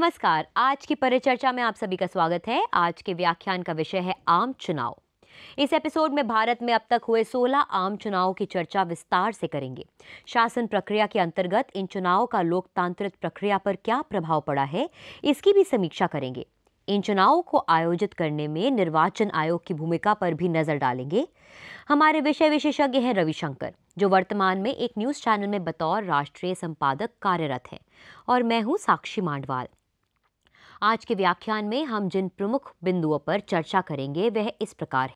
नमस्कार आज की परिचर्चा में आप सभी का स्वागत है आज के व्याख्यान का विषय है आम चुनाव इस एपिसोड में भारत में अब तक हुए 16 आम चुनावों की चर्चा विस्तार से करेंगे शासन प्रक्रिया के अंतर्गत इन चुनावों का लोकतांत्रिक प्रक्रिया पर क्या प्रभाव पड़ा है इसकी भी समीक्षा करेंगे इन चुनावों को आयोजित करने में निर्वाचन आयोग की भूमिका पर भी नजर डालेंगे हमारे विषय विशेषज्ञ हैं रविशंकर जो वर्तमान में एक न्यूज चैनल में बतौर राष्ट्रीय संपादक कार्यरत हैं और मैं हूं साक्षी मांडवाल आज के व्याख्यान में हम जिन प्रमुख बिंदुओं पर चर्चा करेंगे वह इस प्रकार है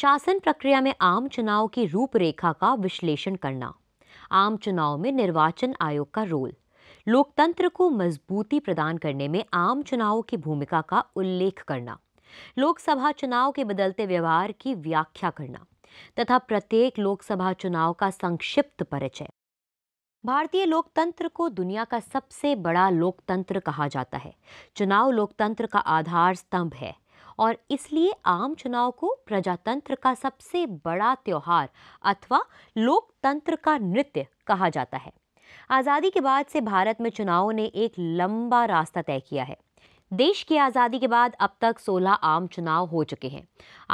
शासन प्रक्रिया में आम चुनाव की रूपरेखा का विश्लेषण करना आम चुनाव में निर्वाचन आयोग का रोल लोकतंत्र को मजबूती प्रदान करने में आम चुनाव की भूमिका का उल्लेख करना लोकसभा चुनाव के बदलते व्यवहार की व्याख्या करना तथा प्रत्येक लोकसभा चुनाव का संक्षिप्त परिचय भारतीय लोकतंत्र को दुनिया का सबसे बड़ा लोकतंत्र कहा जाता है चुनाव लोकतंत्र का आधार स्तंभ है और इसलिए आम चुनाव को प्रजातंत्र का सबसे बड़ा त्यौहार अथवा लोकतंत्र का नृत्य कहा जाता है आज़ादी के बाद से भारत में चुनावों ने एक लंबा रास्ता तय किया है देश की आज़ादी के बाद अब तक 16 आम चुनाव हो चुके हैं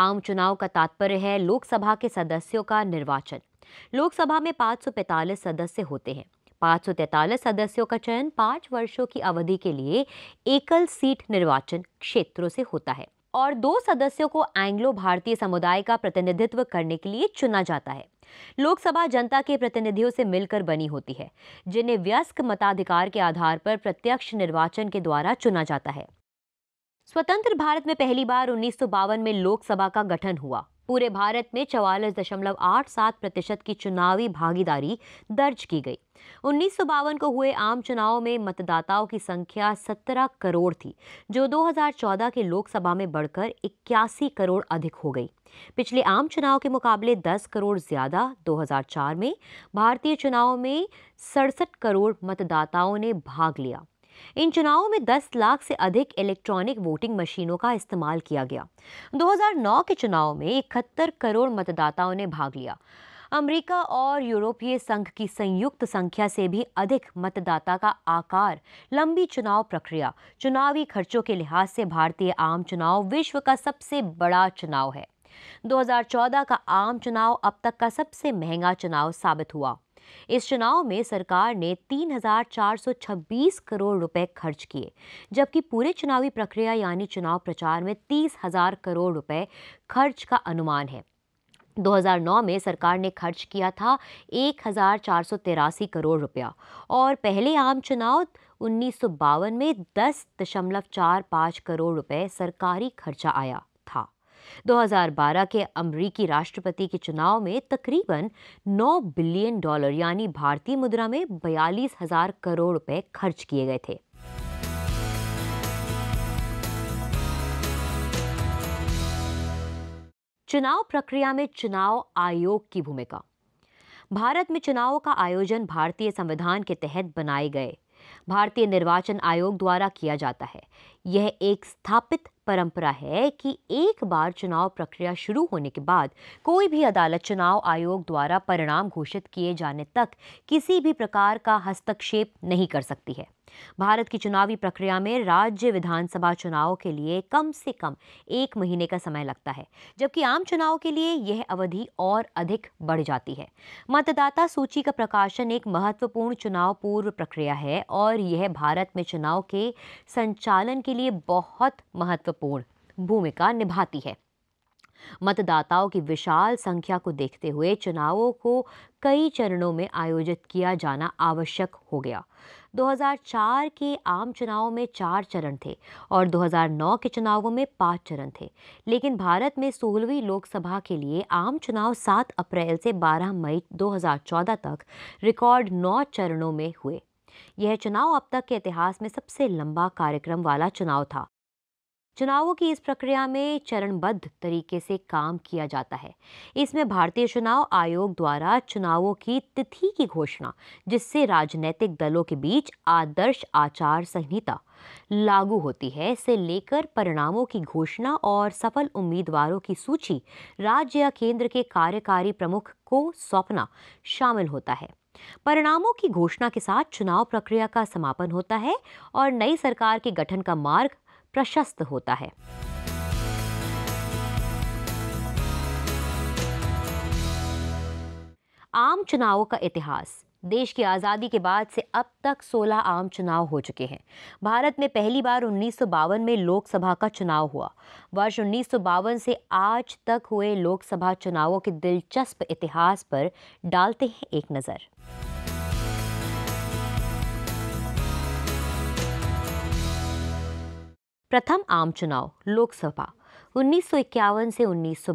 आम चुनाव का तात्पर्य है लोकसभा के सदस्यों का निर्वाचन लोकसभा में 545 सदस्य होते हैं 543 सदस्यों का चयन पाँच वर्षों की अवधि के लिए एकल सीट निर्वाचन क्षेत्रों से होता है और दो सदस्यों को एंग्लो भारतीय समुदाय का प्रतिनिधित्व करने के लिए चुना जाता है लोकसभा जनता के प्रतिनिधियों से मिलकर बनी होती है जिन्हें व्यस्क मताधिकार के आधार पर प्रत्यक्ष निर्वाचन के द्वारा चुना जाता है स्वतंत्र भारत में पहली बार उन्नीस में लोकसभा का गठन हुआ पूरे भारत में चवालीस दशमलव आठ सात प्रतिशत की चुनावी भागीदारी दर्ज की गई उन्नीस को हुए आम चुनाव में मतदाताओं की संख्या 17 करोड़ थी जो 2014 के लोकसभा में बढ़कर इक्यासी करोड़ अधिक हो गई पिछले आम चुनाव के मुकाबले 10 करोड़ ज़्यादा 2004 में भारतीय चुनाव में सड़सठ करोड़ मतदाताओं ने भाग लिया इन चुनावों में 10 लाख से अधिक इलेक्ट्रॉनिक वोटिंग मशीनों का इस्तेमाल किया गया 2009 के चुनाव में इकहत्तर करोड़ मतदाताओं ने भाग लिया अमेरिका और यूरोपीय संघ की संयुक्त संख्या से भी अधिक मतदाता का आकार लंबी चुनाव प्रक्रिया चुनावी खर्चों के लिहाज से भारतीय आम चुनाव विश्व का सबसे बड़ा चुनाव है 2014 का आम चुनाव अब तक का सबसे महंगा चुनाव साबित हुआ इस चुनाव में सरकार ने 3,426 करोड़ रुपए खर्च किए जबकि पूरे चुनावी प्रक्रिया यानी चुनाव प्रचार में 30,000 करोड़ रुपए खर्च का अनुमान है 2009 में सरकार ने खर्च किया था एक करोड़ रुपया और पहले आम चुनाव उन्नीस में दस दशमलव चार पाँच करोड़ रुपए सरकारी खर्चा आया 2012 के अमरीकी राष्ट्रपति के चुनाव में तकरीबन 9 बिलियन डॉलर यानी भारतीय मुद्रा में बयालीस हजार करोड़ रुपए खर्च किए गए थे चुनाव प्रक्रिया में चुनाव आयोग की भूमिका भारत में चुनावों का आयोजन भारतीय संविधान के तहत बनाए गए भारतीय निर्वाचन आयोग द्वारा किया जाता है यह एक स्थापित परंपरा है कि एक बार चुनाव प्रक्रिया शुरू होने के बाद कोई भी अदालत चुनाव आयोग द्वारा परिणाम घोषित किए जाने तक किसी भी प्रकार का हस्तक्षेप नहीं कर सकती है भारत की चुनावी प्रक्रिया में राज्य विधानसभा चुनाव के लिए कम से कम एक महीने का समय लगता है जबकि आम चुनाव के लिए यह अवधि और अधिक बढ़ जाती है मतदाता सूची का प्रकाशन एक महत्वपूर्ण चुनाव पूर्व प्रक्रिया है और यह भारत में चुनाव के संचालन के लिए बहुत महत्वपूर्ण भूमिका निभाती है मतदाताओं की विशाल संख्या को देखते हुए चुनावों को कई चरणों में आयोजित किया जाना आवश्यक हो गया 2004 के आम चुनावों में चार चरण थे और 2009 के चुनावों में पांच चरण थे लेकिन भारत में सोलहवीं लोकसभा के लिए आम चुनाव 7 अप्रैल से 12 मई 2014 तक रिकॉर्ड नौ चरणों में हुए यह चुनाव अब तक के इतिहास में सबसे लंबा कार्यक्रम वाला चुनाव था चुनावों की इस प्रक्रिया में चरणबद्ध तरीके से काम किया जाता है इसमें भारतीय चुनाव आयोग द्वारा चुनावों की तिथि की घोषणा जिससे राजनीतिक दलों के बीच आदर्श आचार संहिता लागू होती है से लेकर परिणामों की घोषणा और सफल उम्मीदवारों की सूची राज्य या केंद्र के कार्यकारी प्रमुख को सौंपना शामिल होता है परिणामों की घोषणा के साथ चुनाव प्रक्रिया का समापन होता है और नई सरकार के गठन का मार्ग प्रशस्त होता है आम चुनावों का इतिहास देश की आज़ादी के बाद से अब तक 16 आम चुनाव हो चुके हैं भारत में पहली बार उन्नीस में लोकसभा का चुनाव हुआ वर्ष उन्नीस से आज तक हुए लोकसभा चुनावों के दिलचस्प इतिहास पर डालते हैं एक नज़र प्रथम आम चुनाव लोकसभा उन्नीस से उन्नीस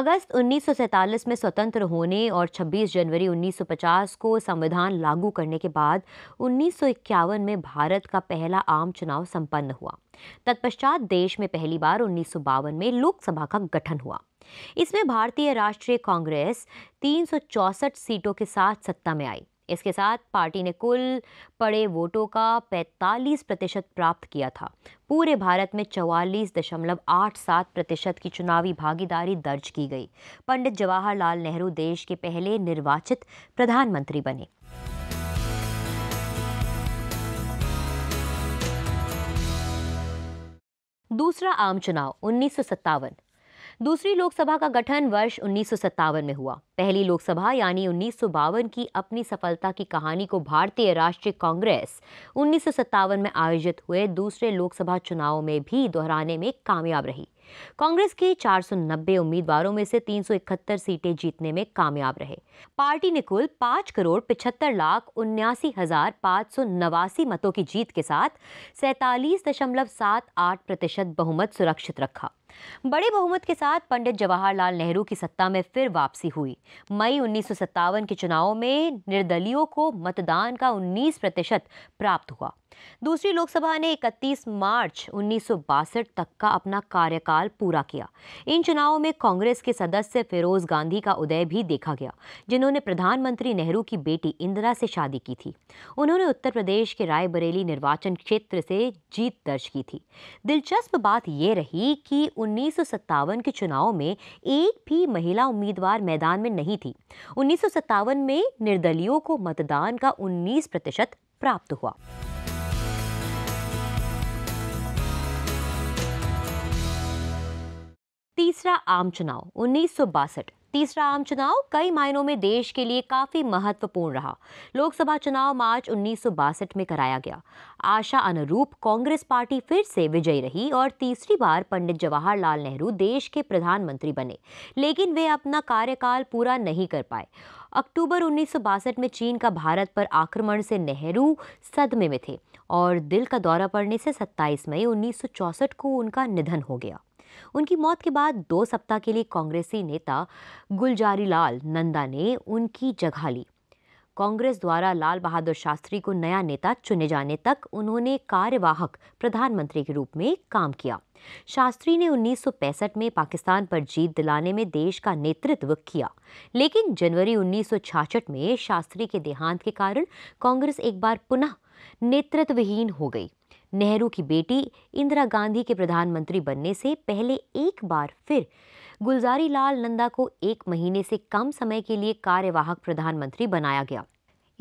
अगस्त उन्नीस में स्वतंत्र होने और 26 जनवरी 1950 को संविधान लागू करने के बाद उन्नीस में भारत का पहला आम चुनाव संपन्न हुआ तत्पश्चात देश में पहली बार उन्नीस में लोकसभा का गठन हुआ इसमें भारतीय राष्ट्रीय कांग्रेस तीन सीटों के साथ सत्ता में आई इसके साथ पार्टी ने कुल पड़े वोटों का 45 प्रतिशत प्राप्त किया था पूरे भारत में चवालीस दशमलव आठ सात प्रतिशत की चुनावी भागीदारी दर्ज की गई पंडित जवाहरलाल नेहरू देश के पहले निर्वाचित प्रधानमंत्री बने दूसरा आम चुनाव उन्नीस दूसरी लोकसभा का गठन वर्ष उन्नीस में हुआ पहली लोकसभा यानी उन्नीस की अपनी सफलता की कहानी को भारतीय राष्ट्रीय कांग्रेस उन्नीस में आयोजित हुए दूसरे लोकसभा चुनाव में भी दोहराने में कामयाब रही कांग्रेस के 490 उम्मीदवारों में से 371 सीटें जीतने में कामयाब रहे पार्टी ने कुल पाँच करोड़ पिछहत्तर लाख उन्यासी हजार पाँच सौ नवासी मतों की जीत के साथ सैतालीस दशमलव सात आठ प्रतिशत बहुमत सुरक्षित रखा बड़ी बहुमत के साथ पंडित जवाहरलाल नेहरू की सत्ता में फिर वापसी हुई मई उन्नीस के चुनाव में निर्दलियों को मतदान का 19 प्रतिशत प्राप्त हुआ दूसरी लोकसभा ने 31 मार्च उन्नीस तक का अपना कार्यकाल पूरा किया इन चुनावों में कांग्रेस के सदस्य फिरोज गांधी का उदय भी देखा गया जिन्होंने प्रधानमंत्री नेहरू की बेटी इंदिरा से शादी की थी उन्होंने उत्तर प्रदेश के रायबरेली निर्वाचन क्षेत्र से जीत दर्ज की थी दिलचस्प बात यह रही कि उन्नीस के चुनाव में एक भी महिला उम्मीदवार मैदान में नहीं थी उन्नीस में निर्दलियों को मतदान का उन्नीस प्रतिशत प्राप्त हुआ तीसरा आम चुनाव उन्नीस तीसरा आम चुनाव कई मायनों में देश के लिए काफ़ी महत्वपूर्ण रहा लोकसभा चुनाव मार्च उन्नीस में कराया गया आशा अनुरूप कांग्रेस पार्टी फिर से विजयी रही और तीसरी बार पंडित जवाहरलाल नेहरू देश के प्रधानमंत्री बने लेकिन वे अपना कार्यकाल पूरा नहीं कर पाए अक्टूबर उन्नीस में चीन का भारत पर आक्रमण से नेहरू सदमे में थे और दिल का दौरा पड़ने से 27 मई उन्नीस को उनका निधन हो गया उनकी मौत के बाद दो सप्ताह के लिए कांग्रेसी नेता गुलजारी लाल नंदा ने उनकी जगह ली कांग्रेस द्वारा लाल बहादुर शास्त्री को नया नेता चुने जाने तक उन्होंने कार्यवाहक प्रधानमंत्री के रूप में काम किया शास्त्री ने 1965 में पाकिस्तान पर जीत दिलाने में देश का नेतृत्व किया लेकिन जनवरी 1966 में शास्त्री के देहांत के कारण कांग्रेस एक बार पुनः नेतृत्वहीन हो गई नेहरू की बेटी इंदिरा गांधी के प्रधानमंत्री बनने से पहले एक बार फिर गुलजारी लाल नंदा को एक महीने से कम समय के लिए कार्यवाहक प्रधानमंत्री बनाया गया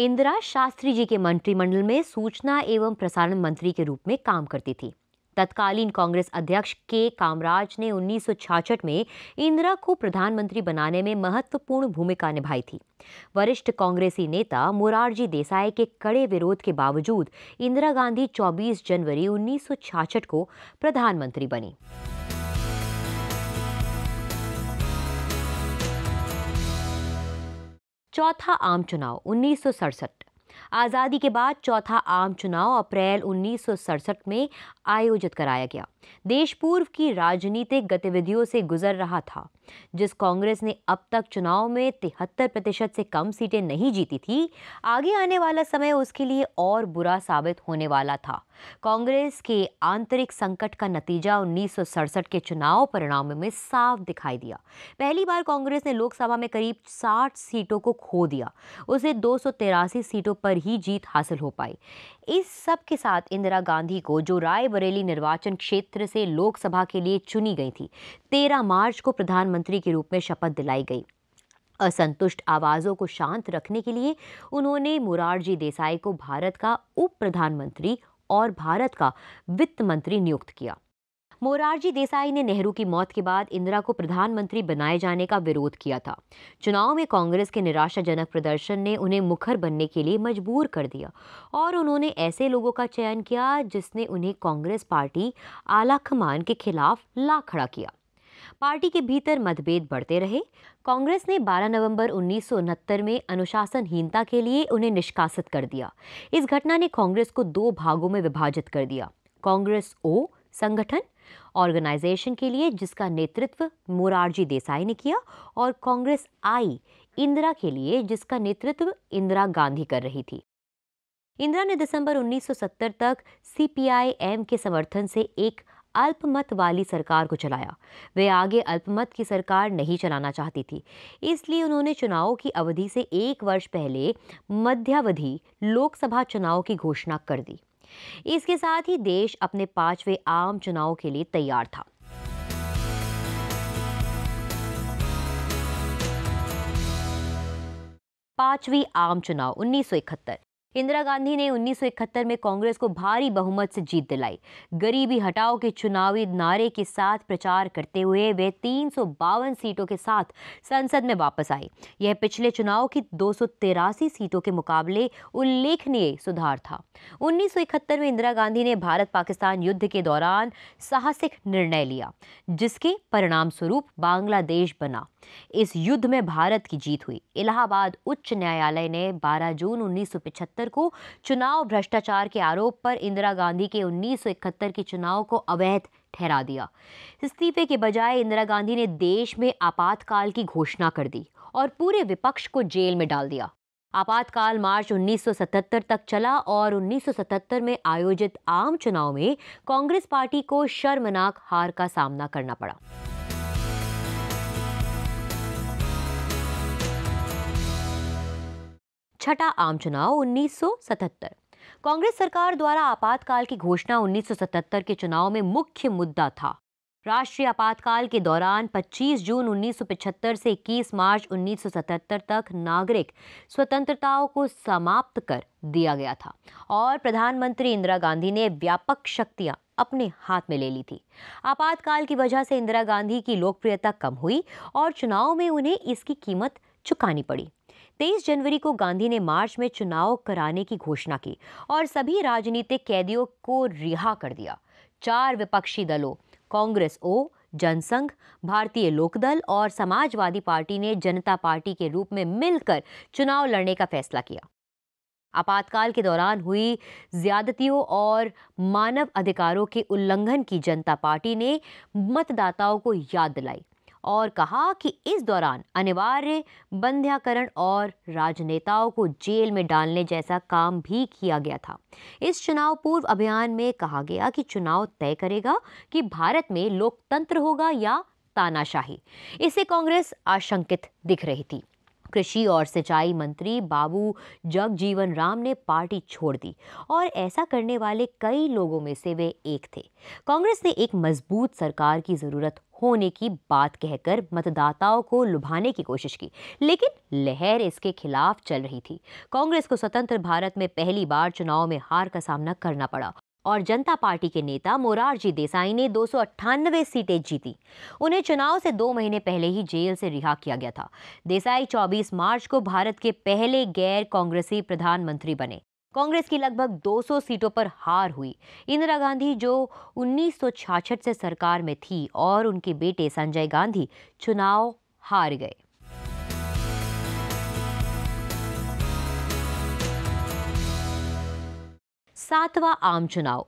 इंदिरा शास्त्री जी के मंत्रिमंडल में सूचना एवं प्रसारण मंत्री के रूप में काम करती थी तत्कालीन कांग्रेस अध्यक्ष के कामराज ने 1966 में इंदिरा को प्रधानमंत्री बनाने में महत्वपूर्ण भूमिका निभाई थी वरिष्ठ कांग्रेसी नेता मुरारजी देसाई के कड़े विरोध के बावजूद इंदिरा गांधी 24 जनवरी 1966 को प्रधानमंत्री बनी चौथा आम चुनाव उन्नीस आज़ादी के बाद चौथा आम चुनाव अप्रैल उन्नीस में आयोजित कराया गया देश पूर्व की राजनीतिक गतिविधियों से गुजर रहा था जिस कांग्रेस ने अब तक चुनाव में तिहत्तर प्रतिशत से कम सीटें नहीं जीती थी आगे आने वाला समय उसके लिए और बुरा साबित होने वाला था कांग्रेस के आंतरिक संकट का नतीजा उन्नीस के चुनाव परिणाम में साफ दिखाई दिया पहली बार कांग्रेस ने लोकसभा में करीब 60 सीटों को खो दिया उसे दो सीटों पर ही जीत हासिल हो पाई इस सब के साथ इंदिरा गांधी को जो रायबरेली निर्वाचन क्षेत्र से लोकसभा के लिए चुनी गई थी तेरह मार्च को प्रधानमंत्री के रूप में शपथ दिलाई गई असंतुष्ट आवाज़ों को शांत रखने के लिए उन्होंने मुरारजी देसाई को भारत का उप प्रधानमंत्री और भारत का वित्त मंत्री नियुक्त किया मोरारजी देसाई ने नेहरू की मौत के बाद इंदिरा को प्रधानमंत्री बनाए जाने का विरोध किया था चुनाव में कांग्रेस के निराशाजनक प्रदर्शन ने उन्हें मुखर बनने के लिए मजबूर कर दिया और उन्होंने ऐसे लोगों का चयन किया जिसने उन्हें कांग्रेस पार्टी आला के खिलाफ ला खड़ा किया पार्टी के भीतर मतभेद बढ़ते रहे कांग्रेस ने 12 नवंबर उन्नीस में अनुशासनहीनता के लिए उन्हें निष्कासित कर दिया इस घटना ने कांग्रेस को दो भागों में विभाजित कर दिया कांग्रेस ओ संगठन ऑर्गेनाइजेशन के लिए जिसका नेतृत्व मोरारजी देसाई ने किया और कांग्रेस आई इंदिरा के लिए जिसका नेतृत्व इंदिरा गांधी कर रही थी इंदिरा ने दिसंबर 1970 तक सीपीआईएम के समर्थन से एक अल्पमत वाली सरकार को चलाया वे आगे अल्पमत की सरकार नहीं चलाना चाहती थी इसलिए उन्होंने चुनाव की अवधि से एक वर्ष पहले मध्यावधि लोकसभा चुनाव की घोषणा कर दी इसके साथ ही देश अपने पांचवें आम चुनाव के लिए तैयार था पांचवी आम चुनाव इकहत्तर इंदिरा गांधी ने 1971 में कांग्रेस को भारी बहुमत से जीत दिलाई गरीबी हटाओ के चुनावी नारे के साथ प्रचार करते हुए वे तीन सीटों के साथ संसद में वापस आई यह पिछले चुनाव की दो सीटों के मुकाबले उल्लेखनीय सुधार था 1971 में इंदिरा गांधी ने भारत पाकिस्तान युद्ध के दौरान साहसिक निर्णय लिया जिसके परिणाम स्वरूप बांग्लादेश बना इस युद्ध में भारत की जीत हुई इलाहाबाद उच्च न्यायालय ने 12 जून उन्नीस इकहत्तर को चुनाव भ्रष्टाचार के आरोप पर इंदिरा गांधी के उन्नीस के चुनाव को अवैध ठहरा दिया इस्तीफे के बजाय इंदिरा गांधी ने देश में आपातकाल की घोषणा कर दी और पूरे विपक्ष को जेल में डाल दिया आपातकाल मार्च 1977 तक चला और 1977 में आयोजित आम चुनाव में कांग्रेस पार्टी को शर्मनाक हार का सामना करना पड़ा छठा आम चुनाव 1977 कांग्रेस सरकार द्वारा आपातकाल की घोषणा 1977 के चुनाव में मुख्य मुद्दा था राष्ट्रीय आपातकाल के दौरान 25 जून 1975 से 21 मार्च 1977 तक नागरिक स्वतंत्रताओं को समाप्त कर दिया गया था और प्रधानमंत्री इंदिरा गांधी ने व्यापक शक्तियां अपने हाथ में ले ली थी आपातकाल की वजह से इंदिरा गांधी की लोकप्रियता कम हुई और चुनाव में उन्हें इसकी कीमत चुकानी पड़ी तेईस जनवरी को गांधी ने मार्च में चुनाव कराने की घोषणा की और सभी राजनीतिक कैदियों को रिहा कर दिया चार विपक्षी दलों कांग्रेस ओ जनसंघ भारतीय लोकदल और समाजवादी पार्टी ने जनता पार्टी के रूप में मिलकर चुनाव लड़ने का फैसला किया आपातकाल के दौरान हुई ज्यादतियों और मानव अधिकारों के उल्लंघन की जनता पार्टी ने मतदाताओं को याद दिलाई और कहा कि इस दौरान अनिवार्य बंध्याकरण और राजनेताओं को जेल में डालने जैसा काम भी किया गया था इस चुनाव पूर्व अभियान में कहा गया कि चुनाव तय करेगा कि भारत में लोकतंत्र होगा या तानाशाही इससे कांग्रेस आशंकित दिख रही थी कृषि और सिंचाई मंत्री बाबू जगजीवन राम ने पार्टी छोड़ दी और ऐसा करने वाले कई लोगों में से वे एक थे कांग्रेस ने एक मजबूत सरकार की ज़रूरत होने की बात कहकर मतदाताओं को लुभाने की कोशिश की लेकिन लहर इसके खिलाफ चल रही थी कांग्रेस को स्वतंत्र भारत में पहली बार चुनाव में हार का सामना करना पड़ा और जनता पार्टी के नेता मोरारजी देसाई ने दो सीटें जीती उन्हें चुनाव से दो महीने पहले ही जेल से रिहा किया गया था देसाई 24 मार्च को भारत के पहले गैर कांग्रेसी प्रधानमंत्री बने कांग्रेस की लगभग 200 सीटों पर हार हुई इंदिरा गांधी जो 1966 से सरकार में थी और उनके बेटे संजय गांधी चुनाव हार गए सातवां आम चुनाव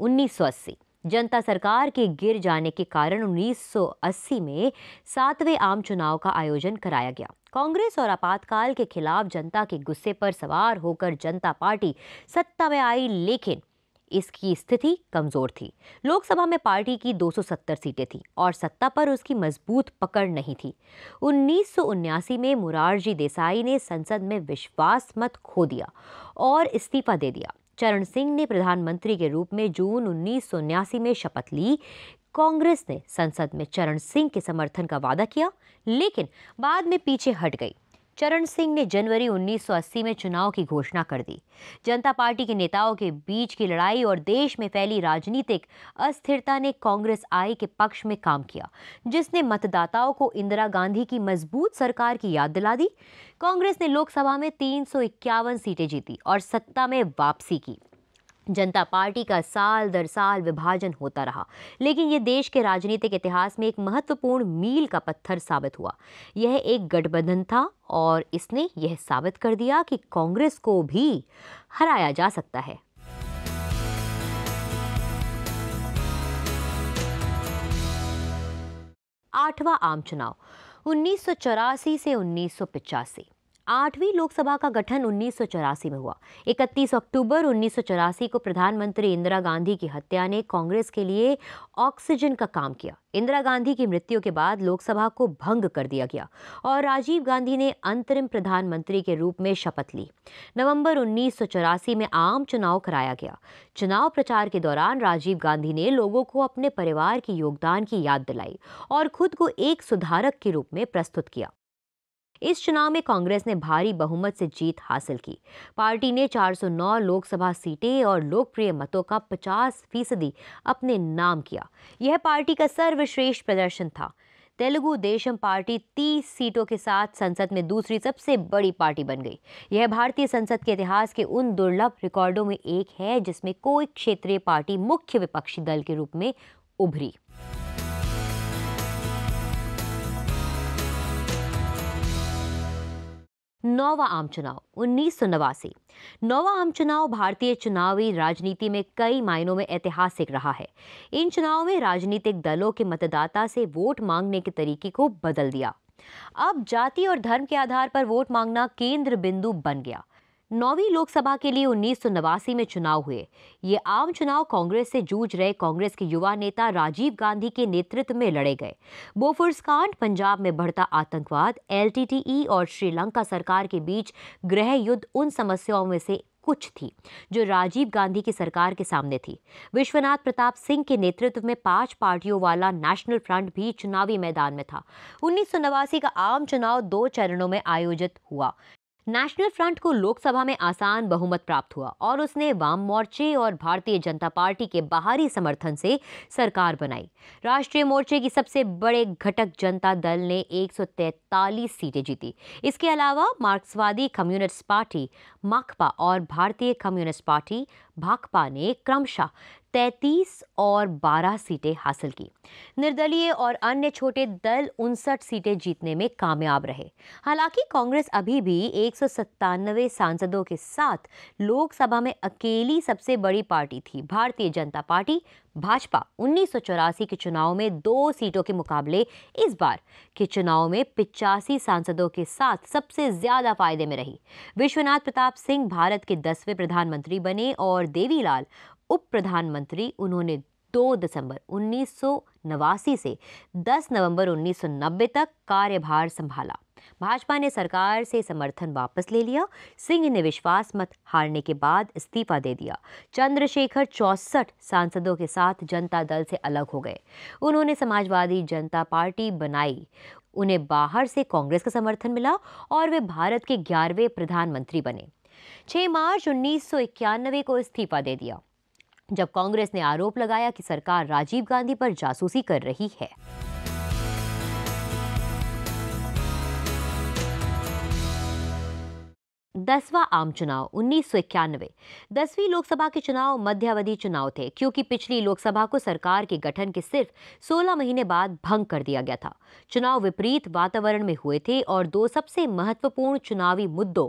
अस्सी जनता सरकार के गिर जाने के कारण 1980 में सातवें आम चुनाव का आयोजन कराया गया कांग्रेस और आपातकाल के खिलाफ जनता के गुस्से पर सवार होकर जनता पार्टी सत्ता में आई लेकिन इसकी स्थिति कमजोर थी लोकसभा में पार्टी की 270 सीटें थीं और सत्ता पर उसकी मजबूत पकड़ नहीं थी उन्नीस में मुरारजी देसाई ने संसद में विश्वास मत खो दिया और इस्तीफा दे दिया चरण सिंह ने प्रधानमंत्री के रूप में जून उन्नीस में शपथ ली कांग्रेस ने संसद में चरण सिंह के समर्थन का वादा किया लेकिन बाद में पीछे हट गई चरण सिंह ने जनवरी 1980 में चुनाव की घोषणा कर दी जनता पार्टी के नेताओं के बीच की लड़ाई और देश में फैली राजनीतिक अस्थिरता ने कांग्रेस आई के पक्ष में काम किया जिसने मतदाताओं को इंदिरा गांधी की मजबूत सरकार की याद दिला दी कांग्रेस ने लोकसभा में तीन सीटें जीती और सत्ता में वापसी की जनता पार्टी का साल दर साल विभाजन होता रहा लेकिन ये देश के राजनीतिक इतिहास में एक महत्वपूर्ण मील का पत्थर साबित हुआ यह एक गठबंधन था और इसने यह साबित कर दिया कि कांग्रेस को भी हराया जा सकता है आठवां आम चुनाव उन्नीस से उन्नीस आठवीं लोकसभा का गठन उन्नीस में हुआ 31 अक्टूबर उन्नीस को प्रधानमंत्री इंदिरा गांधी की हत्या ने कांग्रेस के लिए ऑक्सीजन का काम किया इंदिरा गांधी की मृत्यु के बाद लोकसभा को भंग कर दिया गया और राजीव गांधी ने अंतरिम प्रधानमंत्री के रूप में शपथ ली नवंबर उन्नीस में आम चुनाव कराया गया चुनाव प्रचार के दौरान राजीव गांधी ने लोगों को अपने परिवार के योगदान की याद दिलाई और खुद को एक सुधारक के रूप में प्रस्तुत किया इस चुनाव में कांग्रेस ने भारी बहुमत से जीत हासिल की पार्टी ने 409 लोकसभा सीटें और लोकप्रिय मतों का 50 फीसदी अपने नाम किया यह पार्टी का सर्वश्रेष्ठ प्रदर्शन था तेलुगु देशम पार्टी 30 सीटों के साथ संसद में दूसरी सबसे बड़ी पार्टी बन गई यह भारतीय संसद के इतिहास के उन दुर्लभ रिकॉर्डों में एक है जिसमें कोई क्षेत्रीय पार्टी मुख्य विपक्षी दल के रूप में उभरी नौवा आम चुनाव उन्नीस सौ नवासी नौवा आम चुनाव भारतीय चुनावी राजनीति में कई मायनों में ऐतिहासिक रहा है इन चुनाव में राजनीतिक दलों के मतदाता से वोट मांगने के तरीके को बदल दिया अब जाति और धर्म के आधार पर वोट मांगना केंद्र बिंदु बन गया नौवीं लोकसभा के लिए उन्नीस नवासी में चुनाव हुए ये आम चुनाव कांग्रेस से जूझ रहे कांग्रेस के युवा नेता राजीव गांधी के नेतृत्व में लड़े गए बोफोर्स कांड पंजाब में बढ़ता आतंकवाद एलटीटीई और श्रीलंका सरकार के बीच गृह युद्ध उन समस्याओं में से कुछ थी जो राजीव गांधी की सरकार के सामने थी विश्वनाथ प्रताप सिंह के नेतृत्व में पांच पार्टियों वाला नेशनल फ्रंट भी चुनावी मैदान में था उन्नीस का आम चुनाव दो चरणों में आयोजित हुआ नेशनल फ्रंट को लोकसभा में आसान बहुमत प्राप्त हुआ और उसने वाम मोर्चे और भारतीय जनता पार्टी के बाहरी समर्थन से सरकार बनाई राष्ट्रीय मोर्चे की सबसे बड़े घटक जनता दल ने 143 सीटें जीती इसके अलावा मार्क्सवादी कम्युनिस्ट पार्टी माकपा और भारतीय कम्युनिस्ट पार्टी भाकपा ने क्रमशः 33 और 12 सीटें हासिल की निर्दलीय और अन्य छोटे दल उनसठ सीटें जीतने में कामयाब रहे हालांकि कांग्रेस अभी भी एक सांसदों के साथ लोकसभा में अकेली सबसे बड़ी पार्टी थी भारतीय जनता पार्टी भाजपा उन्नीस के चुनाव में दो सीटों के मुकाबले इस बार के चुनाव में पिचासी सांसदों के साथ सबसे ज्यादा फायदे में रही विश्वनाथ प्रताप सिंह भारत के दसवें प्रधानमंत्री बने और देवीलाल उप प्रधानमंत्री उन्होंने 2 दिसंबर उन्नीस से 10 नवंबर उन्नीस तक कार्यभार संभाला भाजपा ने सरकार से समर्थन वापस ले लिया सिंह ने विश्वास मत हारने के बाद इस्तीफा दे दिया चंद्रशेखर चौसठ सांसदों के साथ जनता दल से अलग हो गए उन्होंने समाजवादी जनता पार्टी बनाई उन्हें बाहर से कांग्रेस का समर्थन मिला और वे भारत के ग्यारहवें प्रधानमंत्री बने 6 मार्च उन्नीस को इस्तीफा दे दिया जब कांग्रेस ने आरोप लगाया कि सरकार राजीव गांधी पर जासूसी कर रही है दसवां आम चुनाव उन्नीस सौ इक्यानवे दसवीं लोकसभा के चुनाव मध्यावधि चुनाव थे क्योंकि पिछली लोकसभा को सरकार के गठन के सिर्फ 16 महीने बाद भंग कर दिया गया था चुनाव विपरीत वातावरण में हुए थे और दो सबसे महत्वपूर्ण चुनावी मुद्दों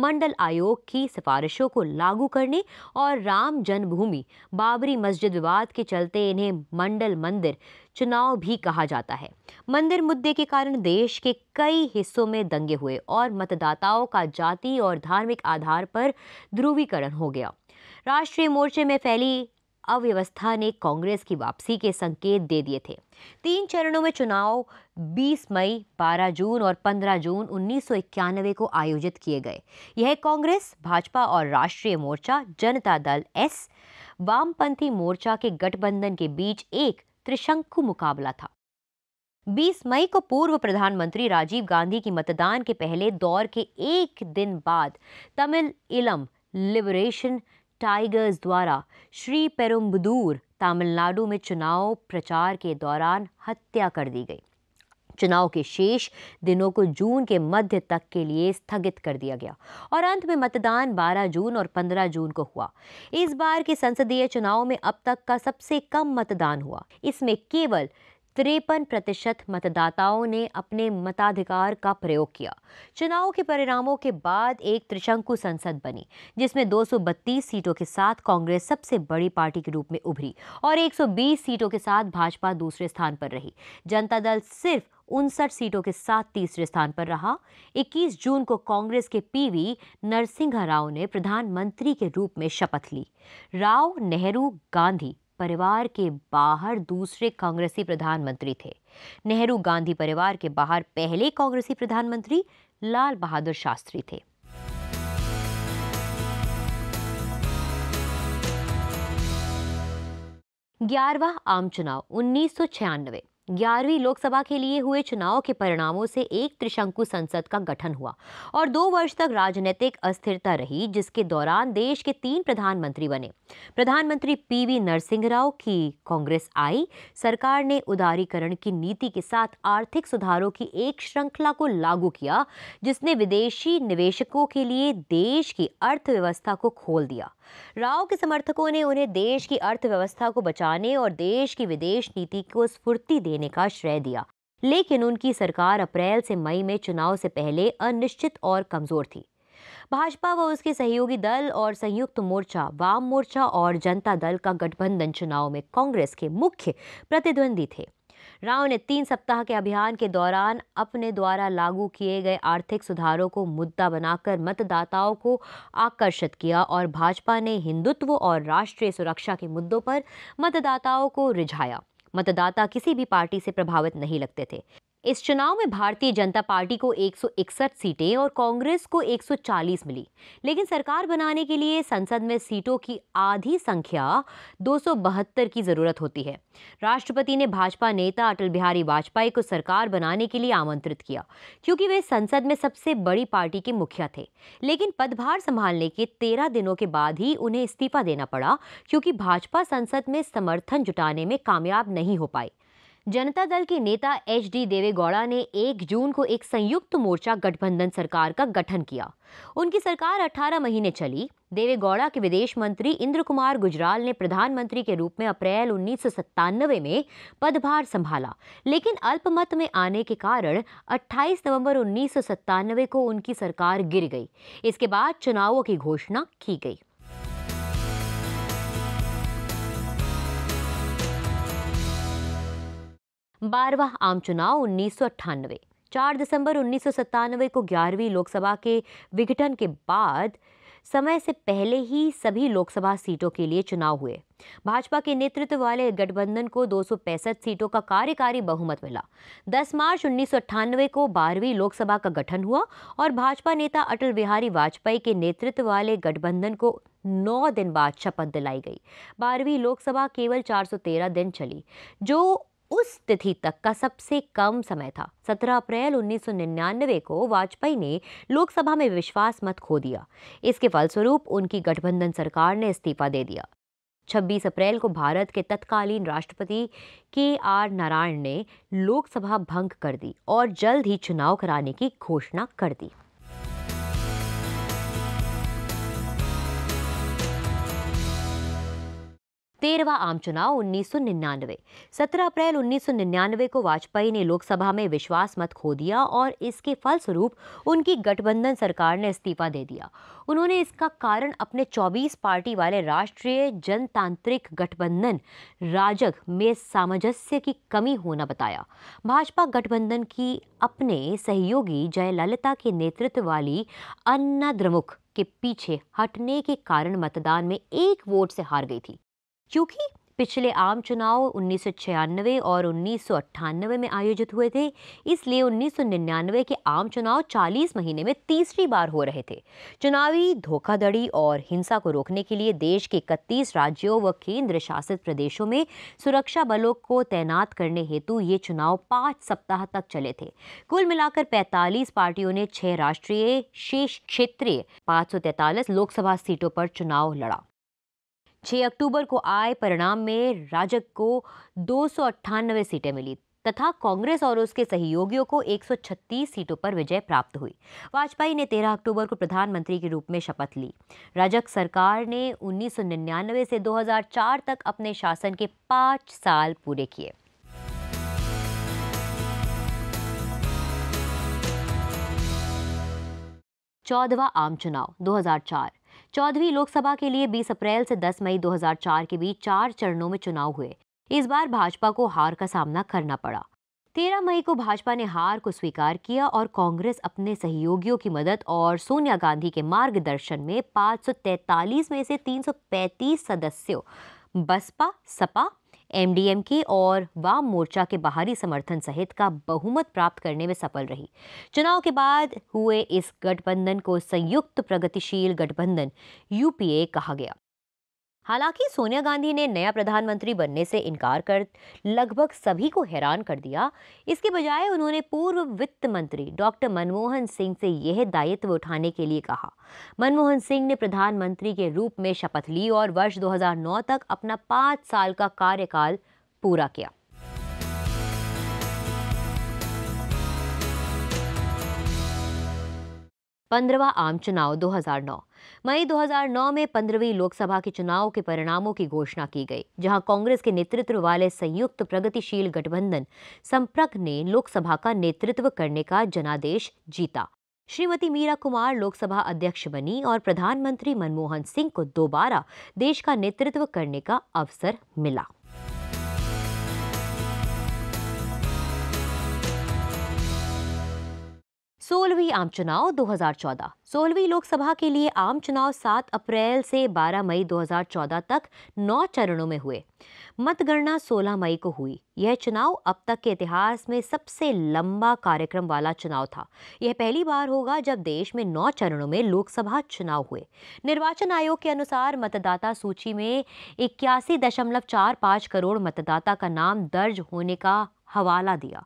मंडल आयोग की सिफारिशों को लागू करने और राम जन्मभूमि बाबरी मस्जिद विवाद के चलते इन्हें मंडल मंदिर चुनाव भी कहा जाता है मंदिर मुद्दे के कारण देश के कई हिस्सों में दंगे हुए और मतदाताओं का जाति और धार्मिक आधार पर ध्रुवीकरण हो गया राष्ट्रीय मोर्चे में फैली अव्यवस्था ने कांग्रेस की वापसी के संकेत दे दिए थे तीन चरणों में चुनाव 20 मई 12 जून और 15 जून उन्नीस को आयोजित किए गए यह कांग्रेस भाजपा और राष्ट्रीय मोर्चा जनता दल एस वामपंथी मोर्चा के गठबंधन के बीच एक त्रिशंकु मुकाबला था 20 मई को पूर्व प्रधानमंत्री राजीव गांधी की मतदान के पहले दौर के एक दिन बाद तमिल इलम लिबरेशन टाइगर्स द्वारा श्री पेरुम्बदूर तमिलनाडु में चुनाव प्रचार के दौरान हत्या कर दी गई चुनाव के शेष दिनों को जून के मध्य तक के लिए स्थगित कर दिया गया और अंत में मतदान 12 जून और 15 जून को हुआ इस बार के संसदीय चुनाव में अब तक का सबसे कम मतदान हुआ इसमें केवल तिरपन प्रतिशत मतदाताओं ने अपने मताधिकार का प्रयोग किया चुनाव के परिणामों के बाद एक त्रिशंकु संसद बनी जिसमें 232 सीटों के साथ कांग्रेस सबसे बड़ी पार्टी के रूप में उभरी और 120 सीटों के साथ भाजपा दूसरे स्थान पर रही जनता दल सिर्फ उनसठ सीटों के साथ तीसरे स्थान पर रहा 21 जून को कांग्रेस के पीवी नरसिंह राव ने प्रधानमंत्री के रूप में शपथ ली राव नेहरू गांधी परिवार के बाहर दूसरे कांग्रेसी प्रधानमंत्री थे नेहरू गांधी परिवार के बाहर पहले कांग्रेसी प्रधानमंत्री लाल बहादुर शास्त्री थे ग्यारहवा आम चुनाव उन्नीस ग्यारहवीं लोकसभा के लिए हुए चुनाव के परिणामों से एक त्रिशंकु संसद का गठन हुआ और दो वर्ष तक राजनीतिक अस्थिरता रही जिसके दौरान देश के तीन प्रधानमंत्री बने प्रधानमंत्री पीवी नरसिंह राव की कांग्रेस आई सरकार ने उदारीकरण की नीति के साथ आर्थिक सुधारों की एक श्रृंखला को लागू किया जिसने विदेशी निवेशकों के लिए देश की अर्थव्यवस्था को खोल दिया राव के समर्थकों ने उन्हें देश की अर्थव्यवस्था को बचाने और देश की विदेश नीति को स्फूर्ति देने का श्रेय दिया लेकिन उनकी सरकार अप्रैल से मई में चुनाव से पहले अनिश्चित और कमज़ोर थी भाजपा व उसके सहयोगी दल और संयुक्त मोर्चा वाम मोर्चा और जनता दल का गठबंधन चुनाव में कांग्रेस के मुख्य प्रतिद्वंदी थे राव ने तीन सप्ताह के अभियान के दौरान अपने द्वारा लागू किए गए आर्थिक सुधारों को मुद्दा बनाकर मतदाताओं को आकर्षित किया और भाजपा ने हिंदुत्व और राष्ट्रीय सुरक्षा के मुद्दों पर मतदाताओं को रिझाया मतदाता किसी भी पार्टी से प्रभावित नहीं लगते थे इस चुनाव में भारतीय जनता पार्टी को 161 सीटें और कांग्रेस को 140 मिली लेकिन सरकार बनाने के लिए संसद में सीटों की आधी संख्या दो की ज़रूरत होती है राष्ट्रपति ने भाजपा नेता अटल बिहारी वाजपेयी को सरकार बनाने के लिए आमंत्रित किया क्योंकि वे संसद में सबसे बड़ी पार्टी के मुखिया थे लेकिन पदभार संभालने के तेरह दिनों के बाद ही उन्हें इस्तीफा देना पड़ा क्योंकि भाजपा संसद में समर्थन जुटाने में कामयाब नहीं हो पाई जनता दल के नेता एच डी देवेगौड़ा ने 1 जून को एक संयुक्त मोर्चा गठबंधन सरकार का गठन किया उनकी सरकार 18 महीने चली देवेगौड़ा के विदेश मंत्री इंद्र कुमार गुजराल ने प्रधानमंत्री के रूप में अप्रैल उन्नीस में पदभार संभाला लेकिन अल्पमत में आने के कारण 28 नवंबर उन्नीस को उनकी सरकार गिर गई इसके बाद चुनावों की घोषणा की गई बारहवा आम चुनाव उन्नीस सौ अट्ठानवे चार दिसंबर उन्नीस को ग्यारहवीं लोकसभा के विघटन के बाद समय से पहले ही सभी लोकसभा सीटों के लिए चुनाव हुए भाजपा के नेतृत्व वाले गठबंधन को दो सीटों का कार्यकारी बहुमत मिला 10 मार्च उन्नीस को बारहवीं लोकसभा का गठन हुआ और भाजपा नेता अटल बिहारी वाजपेयी के नेतृत्व वाले गठबंधन को नौ दिन बाद शपथ दिलाई गई बारहवीं लोकसभा केवल 413 दिन चली जो उस तिथि तक का सबसे कम समय था 17 अप्रैल 1999 को वाजपेयी ने लोकसभा में विश्वास मत खो दिया इसके फलस्वरूप उनकी गठबंधन सरकार ने इस्तीफा दे दिया 26 अप्रैल को भारत के तत्कालीन राष्ट्रपति के आर नारायण ने लोकसभा भंग कर दी और जल्द ही चुनाव कराने की घोषणा कर दी तेरहवा आम चुनाव उन्नीस सौ निन्यानवे सत्रह अप्रैल उन्नीस सौ निन्यानवे को वाजपेयी ने लोकसभा में विश्वास मत खो दिया और इसके फलस्वरूप उनकी गठबंधन सरकार ने इस्तीफा दे दिया उन्होंने इसका कारण अपने 24 पार्टी वाले राष्ट्रीय जनतांत्रिक गठबंधन राजग में सामंजस्य की कमी होना बताया भाजपा गठबंधन की अपने सहयोगी जयललिता के नेतृत्व वाली अन्ना द्रमुख के पीछे हटने के कारण मतदान में एक वोट से हार गई थी क्योंकि पिछले आम चुनाव उन्नीस और उन्नीस में आयोजित हुए थे इसलिए उन्नीस के आम चुनाव 40 महीने में तीसरी बार हो रहे थे चुनावी धोखाधड़ी और हिंसा को रोकने के लिए देश के इकतीस राज्यों व केंद्र शासित प्रदेशों में सुरक्षा बलों को तैनात करने हेतु ये चुनाव पाँच सप्ताह तक चले थे कुल मिलाकर 45 पार्टियों ने छह राष्ट्रीय शेष क्षेत्रीय पाँच लोकसभा सीटों पर चुनाव लड़ा 6 अक्टूबर को आए परिणाम में राजग को दो सीटें मिली तथा कांग्रेस और उसके सहयोगियों को 136 सीटों पर विजय प्राप्त हुई वाजपेयी ने 13 अक्टूबर को प्रधानमंत्री के रूप में शपथ ली राजग सरकार ने 1999 से 2004 तक अपने शासन के पाँच साल पूरे किए चौदवा आम चुनाव 2004 चौदहवीं लोकसभा के लिए 20 अप्रैल से 10 मई 2004 के बीच चार चरणों में चुनाव हुए इस बार भाजपा को हार का सामना करना पड़ा तेरह मई को भाजपा ने हार को स्वीकार किया और कांग्रेस अपने सहयोगियों की मदद और सोनिया गांधी के मार्गदर्शन में 543 में से 335 सदस्यों बसपा सपा एम और वाम मोर्चा के बाहरी समर्थन सहित का बहुमत प्राप्त करने में सफल रही चुनाव के बाद हुए इस गठबंधन को संयुक्त प्रगतिशील गठबंधन यूपीए कहा गया हालांकि सोनिया गांधी ने नया प्रधानमंत्री बनने से इनकार कर लगभग सभी को हैरान कर दिया इसके बजाय उन्होंने पूर्व वित्त मंत्री डॉक्टर मनमोहन सिंह से यह दायित्व उठाने के लिए कहा मनमोहन सिंह ने प्रधानमंत्री के रूप में शपथ ली और वर्ष 2009 तक अपना पाँच साल का कार्यकाल पूरा किया पंद्रवा आम चुनाव 2009 मई 2009 में पंद्रहवीं लोकसभा के चुनाव के परिणामों की घोषणा की गई जहां कांग्रेस के नेतृत्व वाले संयुक्त प्रगतिशील गठबंधन संपर्क ने लोकसभा का नेतृत्व करने का जनादेश जीता श्रीमती मीरा कुमार लोकसभा अध्यक्ष बनी और प्रधानमंत्री मनमोहन सिंह को दोबारा देश का नेतृत्व करने का अवसर मिला सोलहवीं आम चुनाव 2014 सोलहवीं लोकसभा के लिए आम चुनाव 7 अप्रैल से 12 मई 2014 तक नौ चरणों में हुए मतगणना 16 मई को हुई यह चुनाव अब तक के इतिहास में सबसे लंबा कार्यक्रम वाला चुनाव था यह पहली बार होगा जब देश में नौ चरणों में लोकसभा चुनाव हुए निर्वाचन आयोग के अनुसार मतदाता सूची में इक्यासी करोड़ मतदाता का नाम दर्ज होने का हवाला दिया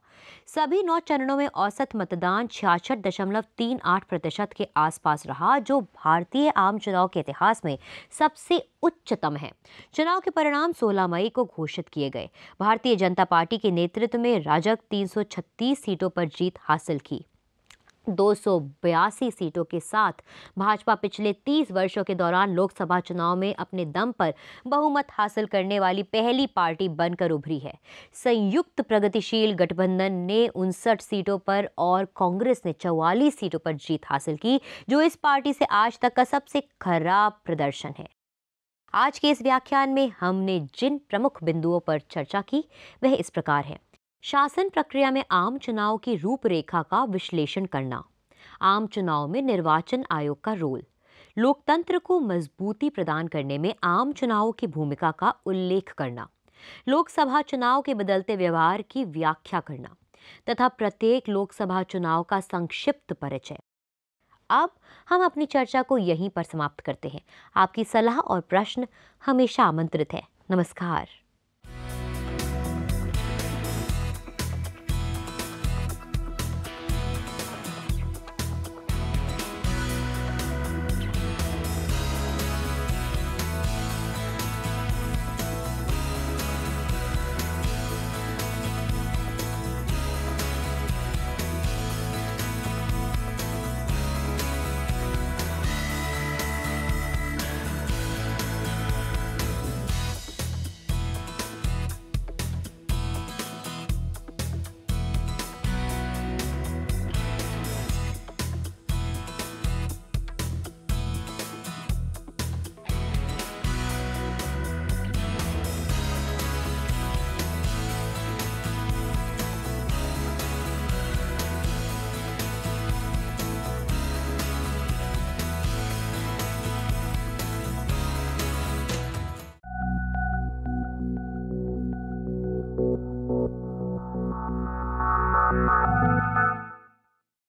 सभी नौ चरणों में औसत मतदान छियासठ दशमलव तीन आठ प्रतिशत के आसपास रहा जो भारतीय आम चुनाव के इतिहास में सबसे उच्चतम है चुनाव के परिणाम 16 मई को घोषित किए गए भारतीय जनता पार्टी के नेतृत्व में राजक 336 सीटों पर जीत हासिल की दो सीटों के साथ भाजपा पिछले 30 वर्षों के दौरान लोकसभा चुनाव में अपने दम पर बहुमत हासिल करने वाली पहली पार्टी बनकर उभरी है संयुक्त प्रगतिशील गठबंधन ने उनसठ सीटों पर और कांग्रेस ने 44 सीटों पर जीत हासिल की जो इस पार्टी से आज तक का सबसे खराब प्रदर्शन है आज के इस व्याख्यान में हमने जिन प्रमुख बिंदुओं पर चर्चा की वह इस प्रकार है शासन प्रक्रिया में आम चुनाव की रूपरेखा का विश्लेषण करना आम चुनाव में निर्वाचन आयोग का रोल लोकतंत्र को मजबूती प्रदान करने में आम चुनाव की भूमिका का उल्लेख करना लोकसभा चुनाव के बदलते व्यवहार की व्याख्या करना तथा प्रत्येक लोकसभा चुनाव का संक्षिप्त परिचय अब हम अपनी चर्चा को यहीं पर समाप्त करते हैं आपकी सलाह और प्रश्न हमेशा आमंत्रित है नमस्कार